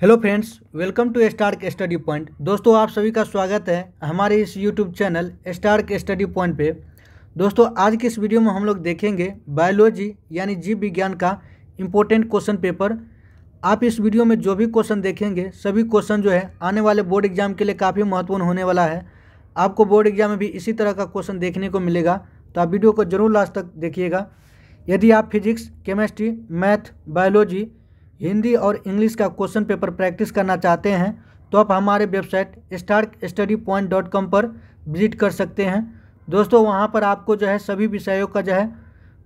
hello friends welcome to Stark Study Point दोस्तों आप सभी का स्वागत है हमारे इस YouTube channel Stark Study Point पे दोस्तों आज की इस वीडियो में हम लोग देखेंगे बायोलॉजी यानी जीव विज्ञान का इम्पोर्टेंट क्वेश्चन पेपर आप इस वीडियो में जो भी क्वेश्चन देखेंगे सभी क्वेश्चन जो है आने वाले बोर्ड एग्जाम के लिए काफ़ी महत्वपूर्ण होने वाला है आपको बोर्ड एग्जाम में भी इसी तरह का क्वेश्चन देखने को मिलेगा तो आप वीडियो को जरूर लास्ट तक देखिएगा यदि आप physics chemistry math biology Hindi और इंग्लिश का क्वेश्चन पेपर प्रैक्टिस करना चाहते हैं तो आप हमारे website Stark Study Point dot com पर विजिट कर सकते हैं दोस्तों वहाँ पर आपको जो है सभी विषयों का जो है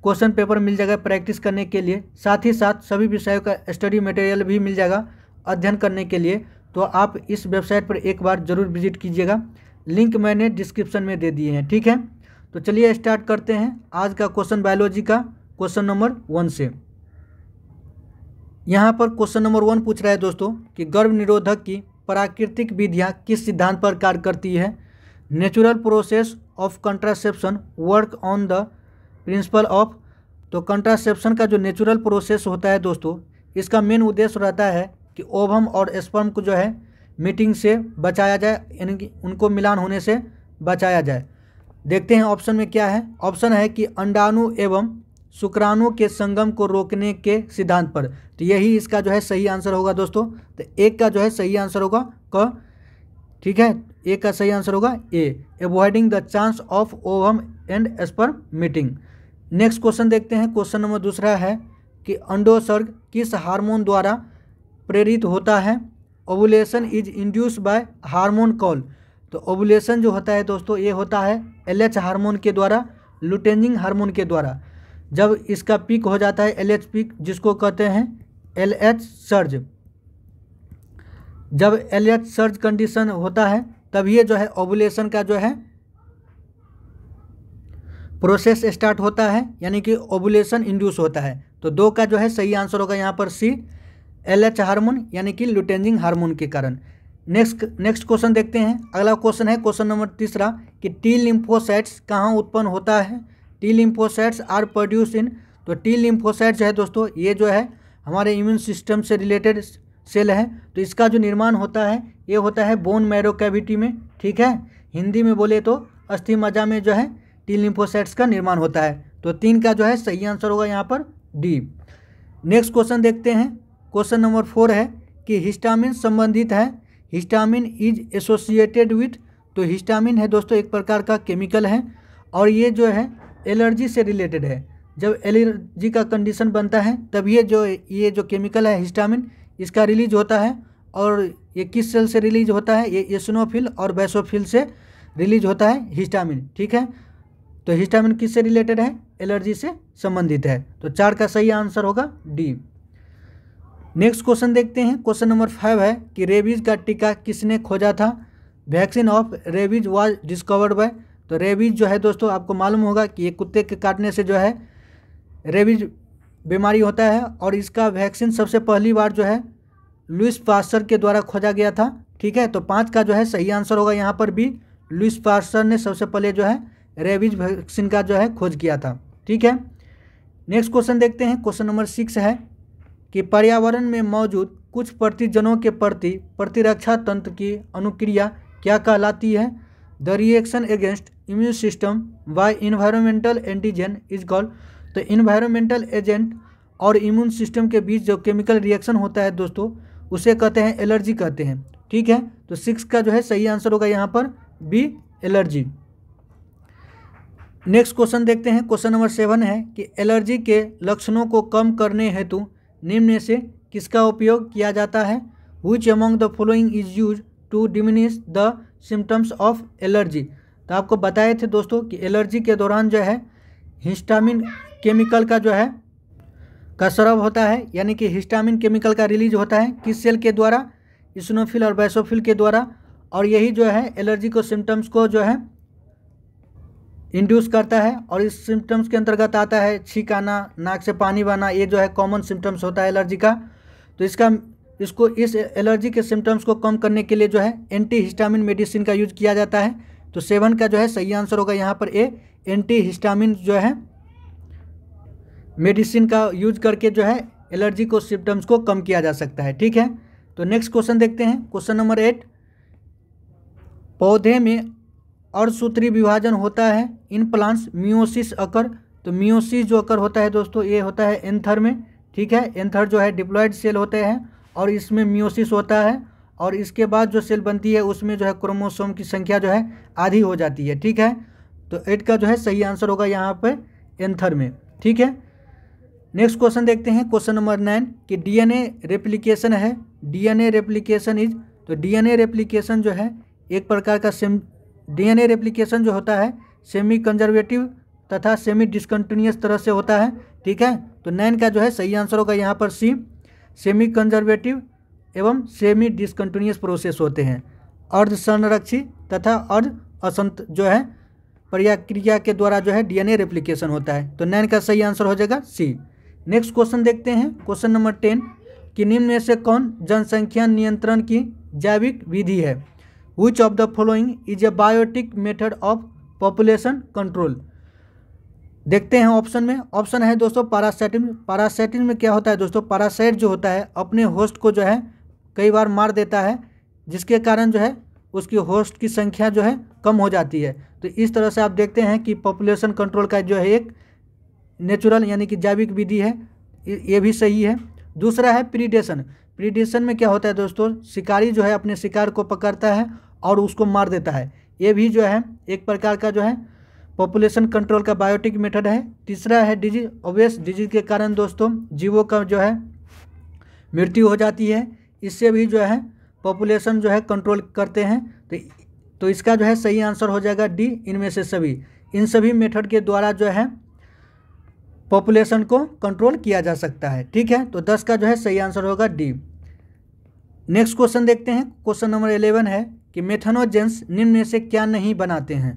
क्वेश्चन पेपर मिल जाएगा प्रैक्टिस करने के लिए साथ ही साथ सभी विषयों का स्टडी मटेरियल भी मिल जाएगा अध्ययन करने के लिए तो आप इस वेबसाइट पर एक बार ज़रूर विजिट कीजिएगा लिंक मैंने डिस्क्रिप्शन में दे दिए हैं ठीक है तो चलिए स्टार्ट करते हैं आज का क्वेश्चन बायोलॉजी का क्वेश्चन नंबर वन से यहाँ पर क्वेश्चन नंबर वन पूछ रहा है दोस्तों कि गर्भ निरोधक की प्राकृतिक विधियाँ किस सिद्धांत पर कार्य करती है natural process of contraception work on the principle of तो कंट्रासेप्शन का जो नेचुरल प्रोसेस होता है दोस्तों इसका मेन उद्देश्य रहता है कि ओभम और स्पर्म को जो है मीटिंग से बचाया जाए यानी कि उनको मिलान होने से बचाया जाए देखते हैं ऑप्शन में क्या है ऑप्शन है कि अंडाणु एवं शुक्राणु के संगम को रोकने के सिद्धांत पर तो यही इसका जो है सही आंसर होगा दोस्तों तो एक का जो है सही आंसर होगा क ठीक है एक का सही आंसर होगा A avoiding the chance of ovum and sperm meeting next question देखते हैं क्वेश्चन नंबर दूसरा है कि अंडोसर्ग किस हार्मोन द्वारा प्रेरित होता है ovulation is induced by hormone call तो ओवुलेशन जो होता है दोस्तों ये होता है एलएच हार्मोन के द्वारा लुटेंजिंग हार्मोन के द्वारा जब इसका पीक हो जाता है एल एच पीक जिसको कहते हैं एल एच सर्ज जब एल एच सर्ज कंडीशन होता है तब ये जो है ओबुलेशन का जो है प्रोसेस स्टार्ट होता है यानी कि ओबुलेशन इंड्यूस होता है तो दो का जो है सही आंसर होगा यहाँ पर सी एल एच हारमोन यानी कि लुटेंजिंग हारमोन के कारण नेक्स्ट नेक्स्ट क्वेश्चन देखते हैं अगला क्वेश्चन है क्वेश्चन नंबर तीसरा कि टी लिम्फोसाइट्स कहाँ उत्पन्न होता है T lymphocytes are produce in तो टी लिम्फोसाइट्स है दोस्तों ये जो है हमारे इम्यून सिस्टम से रिलेटेड सेल है तो इसका जो निर्माण होता है ये होता है बोन मैरो कैविटी में ठीक है हिंदी में बोले तो अस्थि मजा में जो है टी लिम्फोसाइट्स का निर्माण होता है तो तीन का जो है सही आंसर होगा यहाँ पर डी नेक्स्ट क्वेश्चन देखते हैं क्वेश्चन नंबर फोर है कि हिस्टामिन संबंधित है हिस्टामिन इज एसोसिएटेड विथ तो हिस्टामिन है दोस्तों एक प्रकार का केमिकल है और ये जो है एलर्जी से रिलेटेड है जब एलर्जी का कंडीशन बनता है तब ये जो ये जो केमिकल है हिस्टामिन इसका रिलीज होता है और ये किस सेल से रिलीज होता है ये एसनोफिल और बैसोफिल से रिलीज होता है हिस्टामिन ठीक है तो हिस्टामिन किस से रिलेटेड है एलर्जी से संबंधित है तो चार का सही आंसर होगा डी नेक्स्ट क्वेश्चन देखते हैं क्वेश्चन नंबर फाइव है कि रेबीज का टीका किसने खोजा था vaccine of rabies was discovered by तो रेबीज जो है दोस्तों आपको मालूम होगा कि ये कुत्ते के काटने से जो है रेबीज बीमारी होता है और इसका वैक्सीन सबसे पहली बार जो है लुइस पास्टर के द्वारा खोजा गया था ठीक है तो पाँच का जो है सही आंसर होगा यहाँ पर भी लुइस पास्टर ने सबसे पहले जो है रेबीज वैक्सीन का जो है खोज किया था ठीक है नेक्स्ट क्वेश्चन देखते हैं क्वेश्चन नंबर सिक्स है कि पर्यावरण में मौजूद कुछ प्रतिजनों के प्रति प्रतिरक्षा तंत्र की अनुक्रिया क्या कहलाती है the reaction against immune system by environmental antigen is called तो इन्वायरमेंटल एजेंट और इम्यून सिस्टम के बीच जो केमिकल रिएक्शन होता है दोस्तों उसे कहते हैं एलर्जी कहते हैं ठीक है तो सिक्स का जो है सही आंसर होगा यहाँ पर बी एलर्जी नेक्स्ट क्वेश्चन देखते हैं क्वेश्चन नंबर सेवन है कि एलर्जी के लक्षणों को कम करने हेतु निम्न से किसका उपयोग किया जाता है which among the following is use to diminish the symptoms of allergy तो आपको बताए थे दोस्तों कि एलर्जी के दौरान जो है हिस्टामिन केमिकल का जो है कसरव होता है यानी कि हिस्टामिन केमिकल का रिलीज होता है किस सेल के द्वारा इसनोफिल और बैसोफिल के द्वारा और यही जो है एलर्जी को सिम्टम्स को जो है इंड्यूस करता है और इस सिम्टम्स के अंतर्गत आता है छींक आना नाक से पानी बहना ये जो है कॉमन सिम्टम्स होता है एलर्जी का तो इसका इसको इस एलर्जी के सिम्टम्स को कम करने के लिए जो है एंटी हिस्टामिन मेडिसिन का यूज किया जाता है तो सेवन का जो है सही आंसर होगा यहाँ पर ए एंटी हिस्टामिन जो है मेडिसिन का यूज करके जो है एलर्जी को सिम्टम्स को कम किया जा सकता है ठीक है तो नेक्स्ट क्वेश्चन देखते हैं क्वेश्चन नंबर एट पौधे में अर्धसूत्री विभाजन होता है इन प्लांट्स म्योसिस अकर तो म्योसिस जो अकर होता है दोस्तों ये होता है एंथर में ठीक है एंथर जो है डिप्लॉयड सेल होते हैं और इसमें म्योसिस होता है और इसके बाद जो सेल बनती है उसमें जो है क्रोमोसोम की संख्या जो है आधी हो जाती है ठीक है तो एट का जो है सही आंसर होगा यहाँ पर एंथर में ठीक है नेक्स्ट क्वेश्चन देखते हैं क्वेश्चन नंबर नाइन कि डीएनए रेप्लिकेशन है डीएनए रेप्लिकेशन इज तो डीएनए रेप्लिकेशन जो है एक प्रकार का सेम डीएनए रेप्लिकेशन जो होता है सेमी कंजर्वेटिव तथा सेमी डिस्कंटिन्यूस तरह से होता है ठीक है तो नाइन का जो है सही आंसर होगा यहाँ पर सी सेमी कंजर्वेटिव एवं सेमी डिसकंटिन्यूस प्रोसेस होते हैं अर्ध संरक्षी तथा अर्ध असंत जो है प्रक्रिया के द्वारा जो है डीएनए रेप्लिकेशन होता है तो नैन का सही आंसर हो जाएगा सी नेक्स्ट क्वेश्चन देखते हैं क्वेश्चन नंबर टेन कि निम्न में से कौन जनसंख्या नियंत्रण की जैविक विधि है which of the following is a biotic method of population control देखते हैं ऑप्शन में ऑप्शन है दोस्तों पारासाइटिन पारासाइटिन में क्या होता है दोस्तों पारासाइट जो होता है अपने होस्ट को जो है कई बार मार देता है जिसके कारण जो है उसकी होस्ट की संख्या जो है कम हो जाती है तो इस तरह से आप देखते हैं कि पॉपुलेशन कंट्रोल का जो है एक नेचुरल यानी कि जैविक विधि है ये भी सही है दूसरा है प्रीडेशन प्रीडेशन में क्या होता है दोस्तों शिकारी जो है अपने शिकार को पकड़ता है और उसको मार देता है ये भी जो है एक प्रकार का जो है पॉपुलेशन कंट्रोल का बायोटिक मेथड है तीसरा है डिजीज ऑब्वियस डिजीज के कारण दोस्तों जीवों का जो है मृत्यु हो जाती है इससे भी जो है पॉपुलेशन जो है कंट्रोल करते हैं तो तो इसका जो है सही आंसर हो जाएगा डी इनमें से सभी इन सभी मेथड के द्वारा जो है पॉपुलेशन को कंट्रोल किया जा सकता है ठीक है तो दस का जो है सही आंसर होगा डी नेक्स्ट क्वेश्चन देखते हैं क्वेश्चन नंबर एलेवन है कि मेथेनोजेंस निम्न में से क्या नहीं बनाते हैं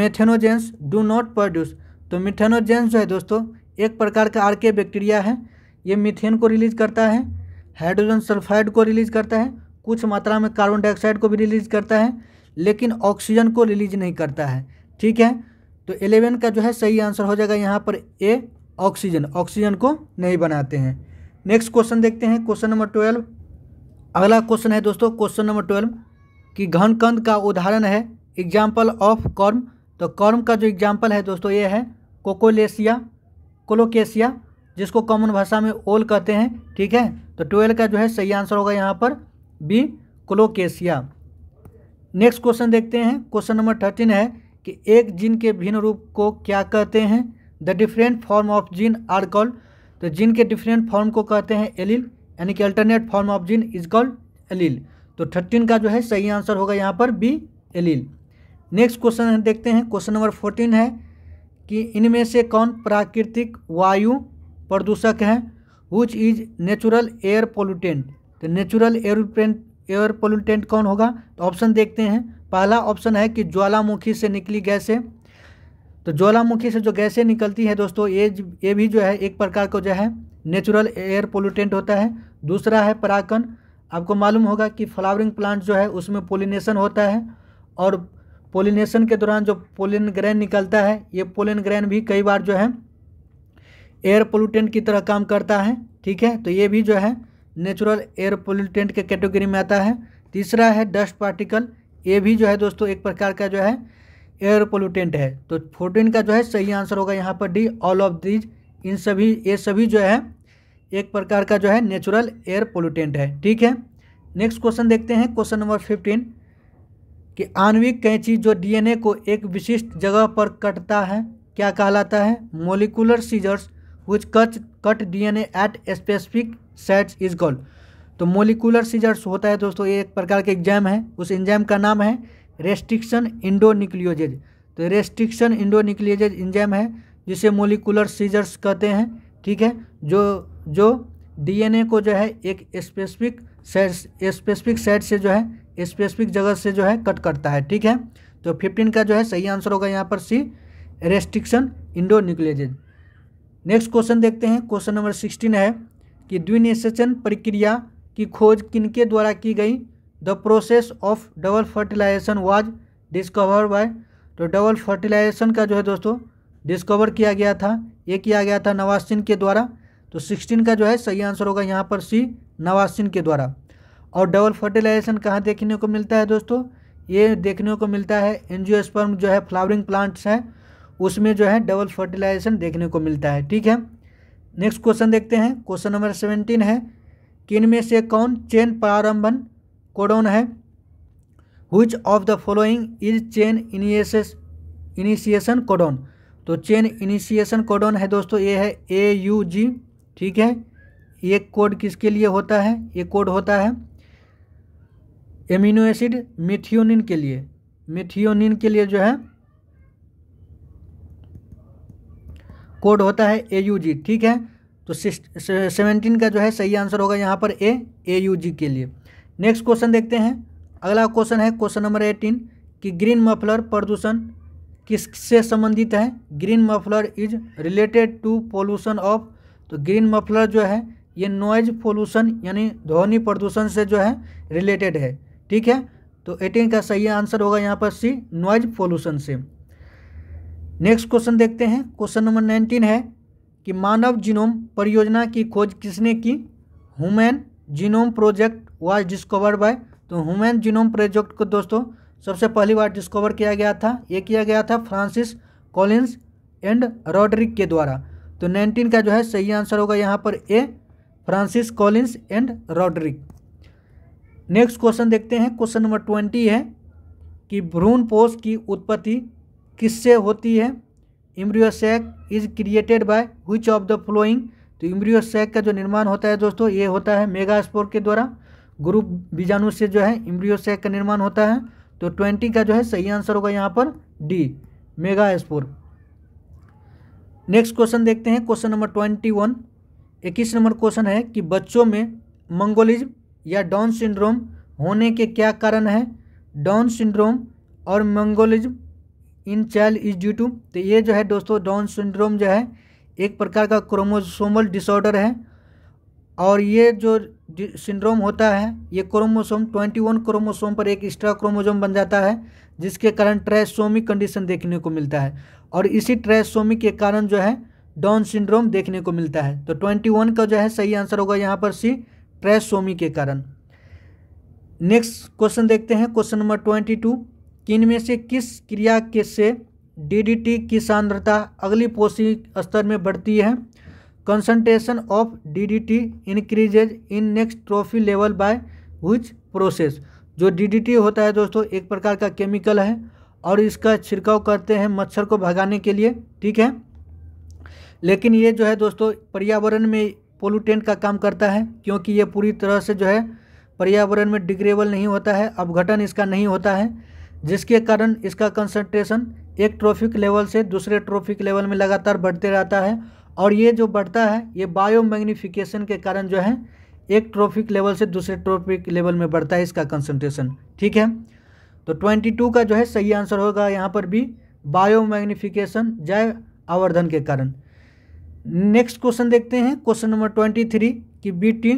मेथेनोजेंस डू नॉट प्रोड्यूस तो मिथेनोजेंस जो है दोस्तों एक प्रकार का आर के बैक्टीरिया है ये मिथेन को रिलीज करता है हाइड्रोजन सल्फाइड को रिलीज करता है कुछ मात्रा में कार्बन डाइऑक्साइड को भी रिलीज करता है लेकिन ऑक्सीजन को रिलीज नहीं करता है ठीक है तो एलेवन का जो है सही आंसर हो जाएगा यहाँ पर ए ऑक्सीजन ऑक्सीजन को नहीं बनाते हैं नेक्स्ट क्वेश्चन देखते हैं क्वेश्चन नंबर ट्वेल्व अगला क्वेश्चन है दोस्तों क्वेश्चन नंबर ट्वेल्व कि घन कंद का उदाहरण है एग्जाम्पल ऑफ कॉर्म तो कॉर्म का जो एग्जाम्पल है दोस्तों ये है कोकोलेसिया कोलोकेसिया जिसको कॉमन भाषा में ओल कहते हैं ठीक है तो ट्वेल्व का जो है सही आंसर होगा यहाँ पर बी क्लोकेशिया नेक्स्ट क्वेश्चन देखते हैं क्वेश्चन नंबर थर्टीन है कि एक जीन के भिन्न रूप को क्या कहते हैं the different form of gene are called तो जीन के डिफरेंट फॉर्म को कहते हैं एलिल यानी कि alternate form of gene is called allele तो थर्टीन का जो है सही आंसर होगा यहाँ पर बी एलिल नेक्स्ट क्वेश्चन देखते हैं क्वेश्चन नंबर फोर्टीन है कि इनमें से कौन प्राकृतिक वायु प्रदूषक हैं which is natural air pollutant तो नेचुरल एयरप्रेंट एयर पोल्यूटेंट कौन होगा तो ऑप्शन देखते हैं पहला ऑप्शन है कि ज्वालामुखी से निकली गैसें तो ज्वालामुखी से जो गैसें निकलती है दोस्तों ये ये भी जो है एक प्रकार को जो है नेचुरल एयर पोल्यूटेंट होता है दूसरा है पराकन आपको मालूम होगा कि फ्लावरिंग प्लांट जो है उसमें पोलिनेशन होता है और पोलिनेशन के दौरान जो पोलिन ग्रैन निकलता है ये पोलिन ग्रैन भी कई बार जो है एयर पोल्यूटेंट की तरह काम करता है ठीक है तो ये भी जो है नेचुरल एयर पोल्यूटेंट के कैटेगरी में आता है तीसरा है डस्ट पार्टिकल ये भी जो है दोस्तों एक प्रकार का जो है एयर पोल्यूटेंट है तो फोर्टीन का जो है सही आंसर होगा यहाँ पर डी ऑल ऑफ दीज इन सभी ये सभी जो है एक प्रकार का जो है नेचुरल एयर पोल्यूटेंट है ठीक है नेक्स्ट क्वेश्चन देखते हैं क्वेश्चन नंबर फिफ्टीन कि आणविक कैंची जो डीएनए को एक विशिष्ट जगह पर कटता है क्या कहलाता है मोलिकुलर सीजर्स which कच cut DNA at specific sites is called तो मोलिकुलर सीजर्स होता है दोस्तों ये एक प्रकार के एग्जाम है उस एंजाम का नाम है रेस्ट्रिक्शन इंडो इंडोनिक्लियोजेज तो रेस्ट्रिक्शन इंडो इंडोनिक्लियोजेज एंजाइम है जिसे मोलिकुलर सीजर्स कहते हैं ठीक है जो जो डीएनए को जो है एक स्पेसिफिक सेट स्पेसिफिक सेट से जो है स्पेसिफिक जगह से जो है कट करता है ठीक है तो फिफ्टीन का जो है सही आंसर होगा यहाँ पर सी रेस्ट्रिक्शन इंडो इंडोनिक्लियोजेज नेक्स्ट क्वेश्चन देखते हैं क्वेश्चन नंबर सिक्सटीन है कि द्विनिषेचन प्रक्रिया की खोज किनके द्वारा की गई the process of double fertilisation was discover by तो डबल फर्टिलाइजेशन का जो है दोस्तों डिस्कवर किया गया था ये किया गया था नवासिन के द्वारा तो सिक्सटीन का जो है सही आंसर होगा यहाँ पर सी नवासिन के द्वारा और डबल फर्टिलाइजेशन कहाँ देखने को मिलता है दोस्तों ये देखने को मिलता है एनजियोस्पर्म जो है फ्लावरिंग प्लांट्स हैं उसमें जो है डबल फर्टिलाइजेशन देखने को मिलता है ठीक है नेक्स्ट क्वेश्चन देखते हैं क्वेश्चन नंबर सेवेंटीन है कि इनमें से कौन चेन प्रारंभन कोडोन है which of the following is chain इनिएस इनिशिएशन कोडोन तो चेन इनिशिएशन कोडोन है दोस्तों ये है ए यू जी ठीक है ये कोड किसके लिए होता है ये कोड होता है एमिनो एसिड मिथियोनिन के लिए मिथियोनिन के लिए जो है कोड होता है ए यू जी ठीक है तो सेवनटीन का जो है सही आंसर होगा यहाँ पर ए ए यू जी के लिए नेक्स्ट क्वेश्चन देखते हैं अगला क्वेश्चन है क्वेश्चन नंबर एटीन कि ग्रीन मफलर प्रदूषण किससे संबंधित है green muffler is related to pollution of तो ग्रीन मफलर जो है ये नॉइज पोल्यूशन यानी ध्वनि प्रदूषण से जो है रिलेटेड है ठीक है तो एटीन का सही आंसर होगा यहाँ पर सी नॉइज पोल्यूशन से नेक्स्ट क्वेश्चन देखते हैं क्वेश्चन नंबर नाइनटीन है कि मानव जीनोम परियोजना की खोज किसने की human genome project was discover by तो ह्यूमन जीनोम प्रोजेक्ट को दोस्तों सबसे पहली बार डिस्कवर किया गया था ये किया गया था फ्रांसिस कॉलिंस एंड रॉड्रिक के द्वारा तो नाइनटीन का जो है सही आंसर होगा यहाँ पर A Francis Collins and Rodrick next question देखते हैं क्वेश्चन नंबर ट्वेंटी है कि भ्रूण पोष की उत्पत्ति किससे होती है embryo sac is created by which of the following तो इम्ब्रियो सैक का जो निर्माण होता है दोस्तों ये होता है मेगास्पोर के द्वारा ग्रुप बीजाणु से जो है इम्ब्रियो सैक का निर्माण होता है तो ट्वेंटी का जो है सही आंसर होगा यहाँ पर D megaspore next question देखते हैं क्वेश्चन नंबर ट्वेंटी वन इक्कीस नंबर क्वेश्चन है कि बच्चों में मंगोलिज्म या डाउन सिंड्रोम होने के क्या कारण है डाउन सिंड्रोम और mongolism in child is due to तो ये जो है दोस्तों डाउन सिंड्रोम जो है एक प्रकार का क्रोमोसोमल डिसऑर्डर है और ये जो सिंड्रोम होता है ये क्रोमोसोम 21 क्रोमोसोम पर एक एक्स्ट्रा क्रोमोसोम बन जाता है जिसके कारण ट्रेसोमिक कंडीशन देखने को मिलता है और इसी ट्रैसोमी के कारण जो है डाउन सिंड्रोम देखने को मिलता है तो 21 का जो है सही आंसर होगा यहाँ पर सी ट्रैसोमी के कारण नेक्स्ट क्वेश्चन देखते हैं क्वेश्चन नंबर ट्वेंटी टू कि इनमें से किस क्रिया के से डीडीटी की सांद्रता अगली पोषी स्तर में बढ़ती है concentration of DDT increases in next trophic level by which process जो डीडीटी होता है दोस्तों एक प्रकार का केमिकल है और इसका छिड़काव करते हैं मच्छर को भगाने के लिए ठीक है लेकिन ये जो है दोस्तों पर्यावरण में पोल्यूटेंट का काम करता है क्योंकि ये पूरी तरह से जो है पर्यावरण में डिग्रेबल नहीं होता है अवघटन इसका नहीं होता है जिसके कारण इसका कंसंट्रेशन एक ट्रॉफिक लेवल से दूसरे ट्रॉफिक लेवल में लगातार बढ़ते रहता है और ये जो बढ़ता है ये बायो मैग्निफिकेशन के कारण जो है एक ट्रॉफिक लेवल से दूसरे ट्रॉफिक लेवल में बढ़ता है इसका कंसंट्रेशन ठीक है तो ट्वेंटी टू का जो है सही आंसर होगा यहाँ पर भी बायो मैग्निफिकेशन जय आवर्धन के कारण नेक्स्ट क्वेश्चन देखते हैं क्वेश्चन नंबर ट्वेंटी थ्री कि बीटी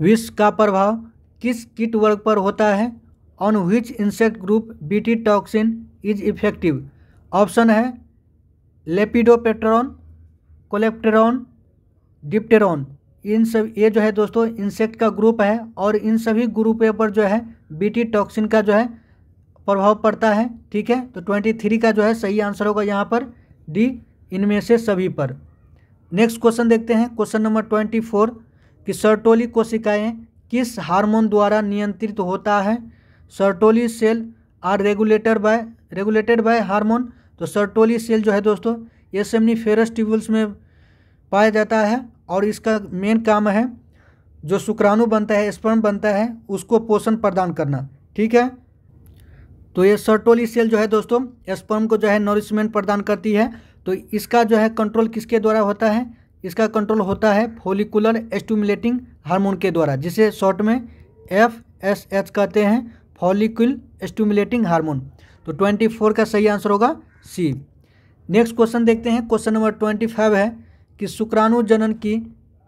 विष का प्रभाव किस किट वर्ग पर होता है on which insect group BT toxin is effective option है लेपिडोपेट्रॉन कोलेप्टेरॉन डिप्टेरॉन इन सब ये जो है दोस्तों इंसेक्ट का ग्रुप है और इन सभी ग्रुपों पर जो है बीटी टॉक्सिन का जो है प्रभाव पड़ता है ठीक है तो ट्वेंटी थ्री का जो है सही आंसर होगा यहाँ पर डी इनमें से सभी पर नेक्स्ट क्वेश्चन देखते हैं क्वेश्चन नंबर ट्वेंटी फोर कि सर्टोली कोशिकाएँ किस हार्मोन द्वारा नियंत्रित होता है Sertoli cell are regulator by regulated by hormone तो सर्टोली सेल जो है दोस्तों ये फेरस ट्यूबल्स में पाया जाता है और इसका मेन काम है जो शुक्राणु बनता है स्पर्म बनता है उसको पोषण प्रदान करना ठीक है तो ये सर्टोली सेल जो है दोस्तों स्पर्म को जो है नरिशमेंट प्रदान करती है तो इसका जो है कंट्रोल किसके द्वारा होता है इसका कंट्रोल होता है फोलिकुलर एस्टूमुलेटिंग हार्मोन के द्वारा जिसे शॉर्ट में एफ एस एच कहते हैं फॉलिक्यूल स्टूमुलेटिंग हार्मोन तो ट्वेंटी फोर का सही आंसर होगा सी नेक्स्ट क्वेश्चन देखते हैं क्वेश्चन नंबर ट्वेंटी फाइव है कि शुक्राणु जनन की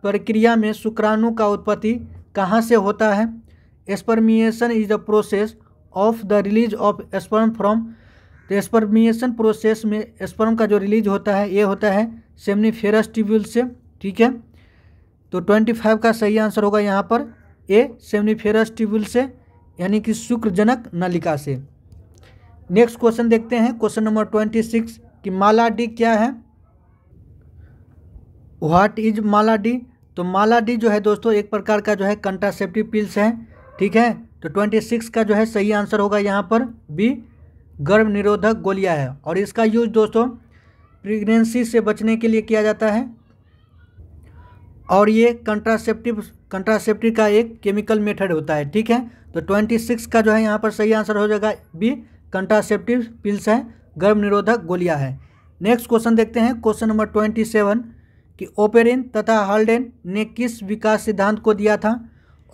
प्रक्रिया में शुक्राणु का उत्पत्ति कहाँ से होता है spermiation is the process of the release of sperm from तो एस्परमिएशन प्रोसेस में स्पर्म का जो रिलीज होता है ये होता है सेमनीफेरस ट्यूब्यूल से ठीक है तो ट्वेंटी फाइव का सही आंसर होगा यहाँ पर ए सेमनीफेरस ट्यूब्यूल से यानी कि शुक्रजनक नलिका से नेक्स्ट क्वेश्चन देखते हैं क्वेश्चन नंबर ट्वेंटी सिक्स कि माला डी क्या है व्हाट इज माला डी तो माला डी जो है दोस्तों एक प्रकार का जो है कंट्रासेप्टिव पिल्स है ठीक है तो ट्वेंटी सिक्स का जो है सही आंसर होगा यहाँ पर बी गर्भ निरोधक गोलियाँ है और इसका यूज दोस्तों प्रेगनेंसी से बचने के लिए किया जाता है और ये कंट्रासेप्टिव कंट्रासेप्टिव का एक केमिकल मेथड होता है ठीक है तो ट्वेंटी सिक्स का जो है यहाँ पर सही आंसर हो जाएगा बी कंट्रासेप्टिव पिल्स हैं गर्भ निरोधक गोलियाँ हैं नेक्स्ट क्वेश्चन देखते हैं क्वेश्चन नंबर ट्वेंटी सेवन कि ओपेरिन तथा हल्डेन ने किस विकास सिद्धांत को दिया था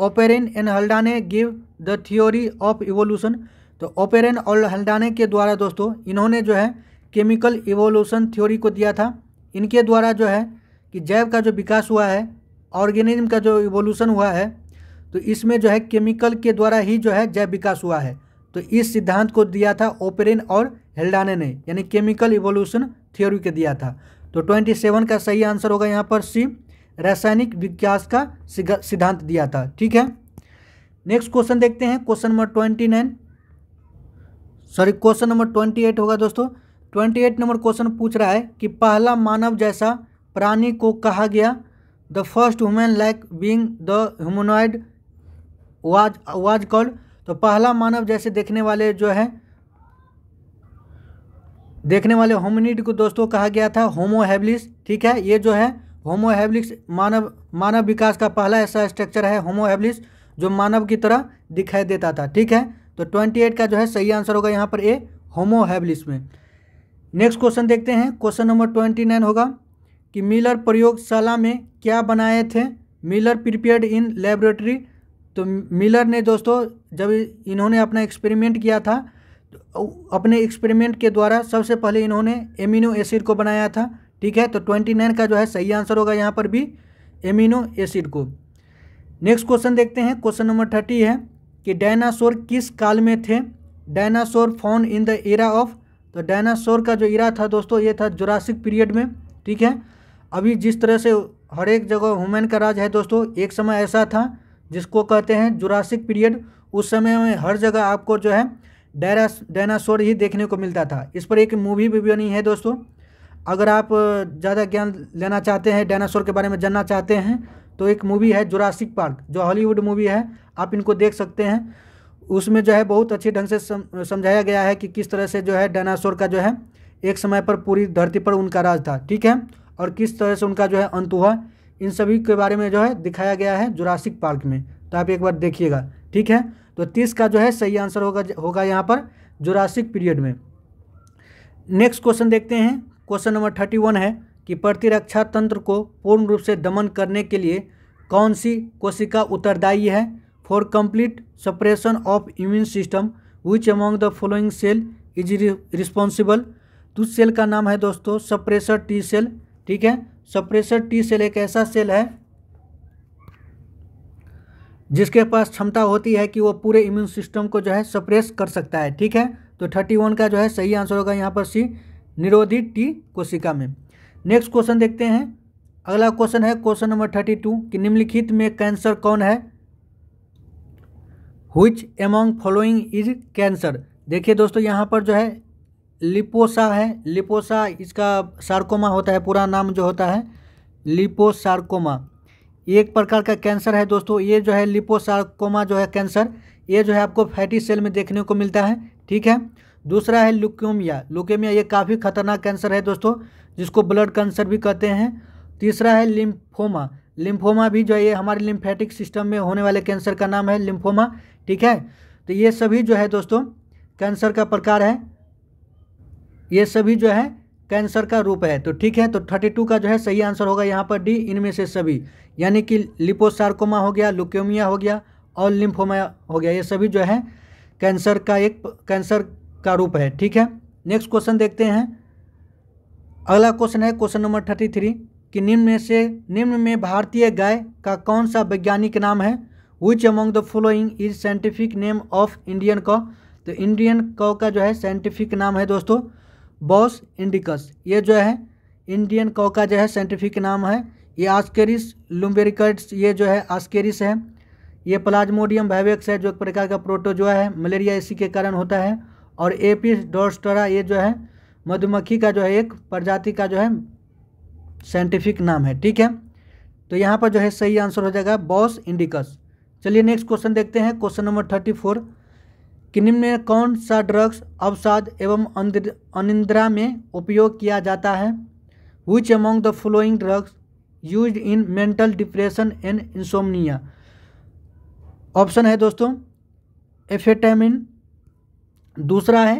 Oparin and Haldane give the theory of evolution तो ओपेरिन और हल्डाने के द्वारा दोस्तों इन्होंने जो है केमिकल इवोल्यूशन थ्योरी को दिया था इनके द्वारा जो है कि जैव का जो विकास हुआ है ऑर्गेनिज्म का जो इवोल्यूशन हुआ है तो इसमें जो है केमिकल के द्वारा ही जो है जैव विकास हुआ है तो इस सिद्धांत को दिया था ओपेरिन और हेल्डाने ने यानी केमिकल इवोल्यूशन थियोरी के दिया था तो ट्वेंटी सेवन का सही आंसर होगा यहाँ पर सी रासायनिक विकास का सिद्धांत दिया था ठीक है नेक्स्ट क्वेश्चन देखते हैं question number twenty nine sorry question number twenty eight होगा दोस्तों ट्वेंटी एट नंबर क्वेश्चन पूछ रहा है कि पहला मानव जैसा प्राणी को कहा गया the first women like being the humanoid was was call तो पहला मानव जैसे देखने वाले जो है देखने वाले होमिनिड को दोस्तों कहा गया था होमो ठीक है ये जो है होमो मानव मानव विकास का पहला ऐसा स्ट्रक्चर है होमो जो मानव की तरह दिखाई देता था ठीक है तो ट्वेंटी एट का जो है सही आंसर होगा यहाँ पर ए होमो में नेक्स्ट क्वेश्चन देखते हैं क्वेश्चन नंबर ट्वेंटी नाइन होगा कि मिलर प्रयोगशाला में क्या बनाए थे मिलर प्रिपेयर्ड इन लेबोरेटरी तो मिलर ने दोस्तों जब इन्होंने अपना एक्सपेरिमेंट किया था तो अपने एक्सपेरिमेंट के द्वारा सबसे पहले इन्होंने एमिनो एसिड को बनाया था ठीक है तो ट्वेंटी नाइन का जो है सही आंसर होगा यहाँ पर भी एमिनो एसिड को नेक्स्ट क्वेश्चन देखते हैं क्वेश्चन नंबर थर्टी है कि डायनासोर किस काल में थे dinosaur found in the era of तो डायनासोर का जो इरा था दोस्तों ये था जुरासिक पीरियड में ठीक है अभी जिस तरह से हर एक जगह ह्यूमन का राज है दोस्तों एक समय ऐसा था जिसको कहते हैं जुरासिक पीरियड उस समय में हर जगह आपको जो है डायरा डायनासोर ही देखने को मिलता था इस पर एक मूवी भी बनी है दोस्तों अगर आप ज़्यादा ज्ञान लेना चाहते हैं डायनासोर के बारे में जानना चाहते हैं तो एक मूवी है जुरासिक पार्क जो हॉलीवुड मूवी है आप इनको देख सकते हैं उसमें जो है बहुत अच्छे ढंग से समझाया गया है कि किस तरह से जो है डायनासोर का जो है एक समय पर पूरी धरती पर उनका राज था ठीक है और किस तरह से उनका जो है अंत हुआ इन सभी के बारे में जो है दिखाया गया है जुरासिक पार्क में तो आप एक बार देखिएगा ठीक है तो तीस का जो है सही आंसर होगा होगा यहाँ पर जुरासिक पीरियड में नेक्स्ट क्वेश्चन देखते हैं क्वेश्चन नंबर थर्टी वन है कि प्रतिरक्षा तंत्र को पूर्ण रूप से दमन करने के लिए कौन सी कोशिका उत्तरदायी है for complete suppression of immune system which among the following cell is responsible तो सेल का नाम है दोस्तों सप्रेसर टी सेल ठीक है सप्रेसर टी सेल एक ऐसा सेल है जिसके पास क्षमता होती है कि वो पूरे इम्यून सिस्टम को जो है सप्रेस कर सकता है ठीक है तो थर्टी वन का जो है सही आंसर होगा यहाँ पर सी निरोधित टी कोशिका में नेक्स्ट क्वेश्चन देखते हैं अगला क्वेश्चन है क्वेश्चन नंबर थर्टी टू कि निम्नलिखित में कैंसर कौन है which among following is cancer देखिए दोस्तों यहाँ पर जो है लिपोसा है लिपोसा इसका सार्कोमा होता है पूरा नाम जो होता है लिपोसार्कोमा एक प्रकार का कैंसर है दोस्तों ये जो है लिपोसार्कोमा जो है कैंसर ये जो है आपको फैटी सेल में देखने को मिलता है ठीक है दूसरा है लुक्योमिया लुकेमिया ये काफ़ी खतरनाक कैंसर है दोस्तों जिसको ब्लड कैंसर भी कहते हैं तीसरा है लिम्फोमा लिम्फोमा भी जो है ये हमारे लिम्फेटिक सिस्टम में होने वाले कैंसर का नाम है लिम्फोमा ठीक है तो ये सभी जो है दोस्तों कैंसर का प्रकार है ये सभी जो है कैंसर का रूप है तो ठीक है तो थर्टी टू का जो है सही आंसर होगा यहाँ पर डी इनमें से सभी यानी कि लिपोसार्कोमा हो गया लुक्योमिया हो गया और लिम्फोमा हो गया ये सभी जो है कैंसर का एक कैंसर का रूप है ठीक है नेक्स्ट क्वेश्चन देखते हैं अगला क्वेश्चन है क्वेश्चन नंबर थर्टी थ्री कि निम्न में से निम्न में भारतीय गाय का कौन सा वैज्ञानिक नाम है which among the following is scientific name of Indian cow तो इंडियन कॉ का जो है साइंटिफिक नाम है दोस्तों बॉस इंडिकस ये जो है इंडियन कौ का जो है साइंटिफिक नाम है ये आस्केरिस लुम्बेरिकट्स ये जो है आस्केरिस है ये प्लाज्मोडियम वैवेक्स है जो एक प्रकार का प्रोटोजोआ है मलेरिया इसी के कारण होता है और एपिस डोरस्टोरा ये जो है मधुमक्खी का जो है एक प्रजाति का जो है साइंटिफिक नाम है ठीक है तो यहाँ पर जो है सही आंसर हो जाएगा बॉस इंडिकस चलिए नेक्स्ट क्वेश्चन देखते हैं क्वेश्चन नंबर थर्टी फोर किन्हीं में कौन सा ड्रग्स अवसाद एवं अनिंद्रा में उपयोग किया जाता है which among the following drugs use in mental depression and insomnia option है दोस्तों एफेटामिन दूसरा है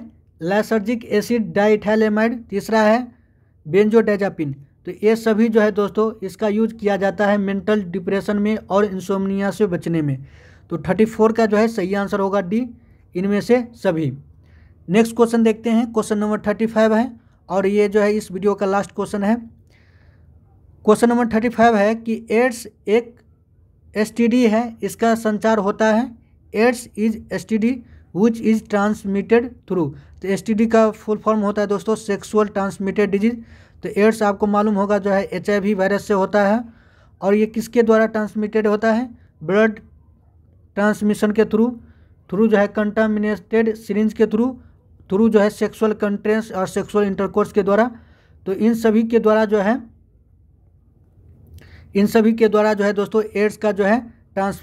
लैसर्जिक एसिड डाइथैलेमाइड तीसरा है बेंजोडेजापिन तो ये सभी जो है दोस्तों इसका यूज किया जाता है मेंटल डिप्रेशन में और इंसोमनिया से बचने में तो थर्टी फोर का जो है सही आंसर होगा डी इनमें से सभी नेक्स्ट क्वेश्चन देखते हैं क्वेश्चन नंबर थर्टी फाइव है और ये जो है इस वीडियो का लास्ट क्वेश्चन है क्वेश्चन नंबर थर्टी फाइव है कि एड्स एक एसटीडी है इसका संचार होता है AIDS is STD which is transmitted through तो एसटीडी का फुल फॉर्म होता है दोस्तों सेक्सुअल ट्रांसमिटेड डिजीज तो एड्स आपको मालूम होगा जो है एच वायरस से होता है और ये किसके द्वारा ट्रांसमिटेड होता है ब्लड ट्रांसमिशन के थ्रू थ्रू जो है कंटामिनेटेड सीरेंज के थ्रू थ्रू जो है सेक्सुअल कंटेंस और सेक्सुअल इंटरकोर्स के द्वारा तो इन सभी के द्वारा जो है इन सभी के द्वारा जो है दोस्तों एड्स का जो है ट्रांस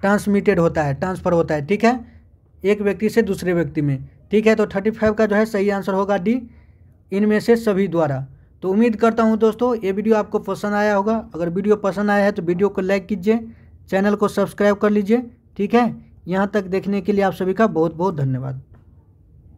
ट्रांसमिटेड होता है ट्रांसफ़र होता है ठीक है एक व्यक्ति से दूसरे व्यक्ति में ठीक है तो थर्टी फाइव का जो है सही आंसर होगा डी इनमें से सभी द्वारा तो उम्मीद करता हूँ दोस्तों ये वीडियो आपको पसंद आया होगा अगर वीडियो पसंद आया है तो वीडियो को लाइक कीजिए चैनल को सब्सक्राइब कर लीजिए ठीक है यहाँ तक देखने के लिए आप सभी का बहुत बहुत धन्यवाद